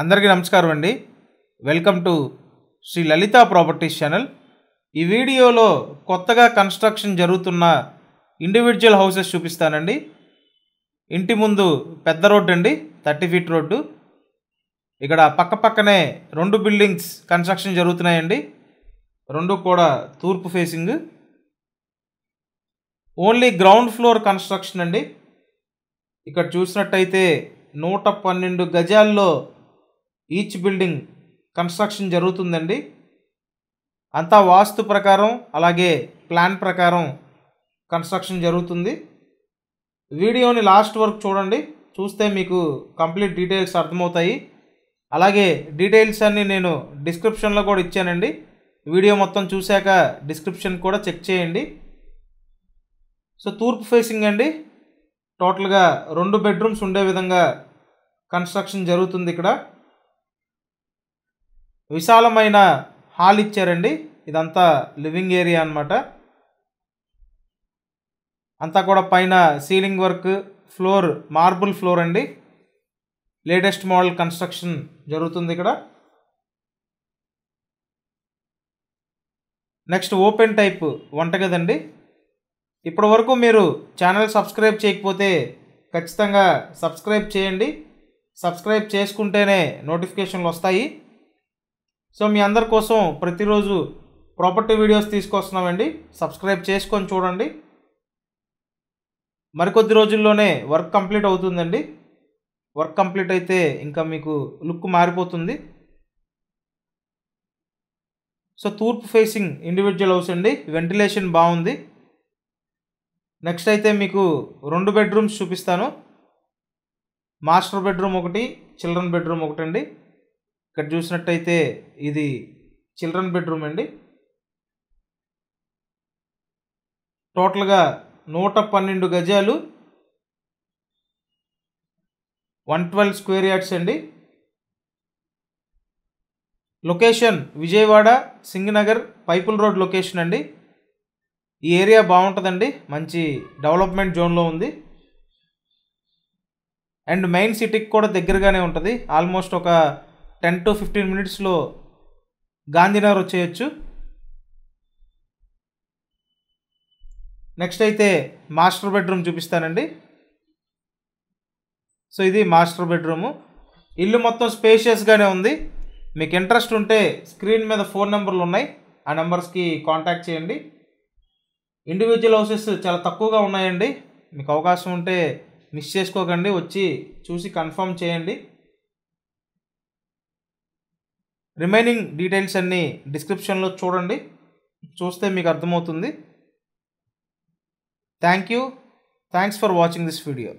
అందరికీ నమస్కారం అండి welcome to Shri Lalitha properties channel ఈ వీడియోలో కొత్తగా కన్స్ట్రక్షన్ జరుగుతున్న ఇండివిజువల్ హౌసెస్ చూపిస్తానండి ఇంటి ముందు పెద్ద రోడ్డు అండి థర్టీ ఫీట్ రోడ్డు ఇక్కడ పక్క పక్కనే రెండు బిల్డింగ్స్ కన్స్ట్రక్షన్ జరుగుతున్నాయండి రెండు కూడా తూర్పు facing only ground floor construction అండి ఇక్కడ చూసినట్టయితే నూట పన్నెండు గజాల్లో ఈచ్ బిల్డింగ్ కన్స్ట్రక్షన్ జరుగుతుందండి అంతా వాస్తు ప్రకారం అలాగే ప్లాన్ ప్రకారం కన్స్ట్రక్షన్ జరుగుతుంది వీడియోని లాస్ట్ వర్క్ చూడండి చూస్తే మీకు కంప్లీట్ డీటెయిల్స్ అర్థమవుతాయి అలాగే డీటెయిల్స్ అన్నీ నేను డిస్క్రిప్షన్లో కూడా ఇచ్చానండి వీడియో మొత్తం చూశాక డిస్క్రిప్షన్ కూడా చెక్ చేయండి సో తూర్పు ఫేసింగ్ అండి టోటల్గా రెండు బెడ్రూమ్స్ ఉండే విధంగా కన్స్ట్రక్షన్ జరుగుతుంది ఇక్కడ విశాలమైన హాల్ ఇచ్చారండి ఇదంతా లివింగ్ ఏరియా అనమాట అంతా కూడా పైన ceiling work floor marble floor అండి లేటెస్ట్ మోడల్ కన్స్ట్రక్షన్ జరుగుతుంది ఇక్కడ నెక్స్ట్ ఓపెన్ టైప్ వంటగదండి ఇప్పటి వరకు మీరు ఛానల్ సబ్స్క్రైబ్ చేయకపోతే ఖచ్చితంగా సబ్స్క్రైబ్ చేయండి సబ్స్క్రైబ్ చేసుకుంటేనే నోటిఫికేషన్లు వస్తాయి సో మీ అందరి కోసం ప్రతిరోజు ప్రాపర్టీ వీడియోస్ తీసుకొస్తున్నామండి సబ్స్క్రైబ్ చేసుకొని చూడండి మరికొద్ది రోజుల్లోనే వర్క్ కంప్లీట్ అవుతుందండి వర్క్ కంప్లీట్ అయితే ఇంకా మీకు లుక్ మారిపోతుంది సో తూర్పు ఫేసింగ్ ఇండివిజువల్ హౌస్ అండి వెంటిలేషన్ బాగుంది నెక్స్ట్ అయితే మీకు రెండు బెడ్రూమ్స్ చూపిస్తాను మాస్టర్ బెడ్రూమ్ ఒకటి చిల్డ్రన్ బెడ్రూమ్ ఒకటి అండి ఇక్కడ చూసినట్టయితే ఇది చిల్డ్రన్ బెడ్రూమ్ అండి టోటల్గా నూట పన్నెండు గజాలు వన్ ట్వెల్వ్ స్క్వేర్ యార్డ్స్ అండి location Vijayawada Singhnagar Pipula road location అండి ఈ ఏరియా బాగుంటుందండి మంచి డెవలప్మెంట్ జోన్లో ఉంది అండ్ మెయిన్ సిటీకి కూడా దగ్గరగానే ఉంటుంది ఆల్మోస్ట్ ఒక టెన్ టు ఫిఫ్టీన్ మినిట్స్లో గాంధీనగర్ వచ్చేయచ్చు నెక్స్ట్ అయితే మాస్టర్ బెడ్రూమ్ చూపిస్తానండి సో ఇది మాస్టర్ బెడ్రూము ఇల్లు మొత్తం స్పేషియస్గానే ఉంది మీకు ఇంట్రెస్ట్ ఉంటే స్క్రీన్ మీద ఫోన్ నెంబర్లు ఉన్నాయి ఆ నెంబర్స్కి కాంటాక్ట్ చేయండి ఇండివిజువల్ హౌసెస్ చాలా తక్కువగా ఉన్నాయండి మీకు అవకాశం ఉంటే మిస్ చేసుకోకండి వచ్చి చూసి కన్ఫర్మ్ చేయండి రిమైనింగ్ డీటెయిల్స్ అన్నీ డిస్క్రిప్షన్లో చూడండి చూస్తే మీకు అర్థమవుతుంది thank you thanks for watching this video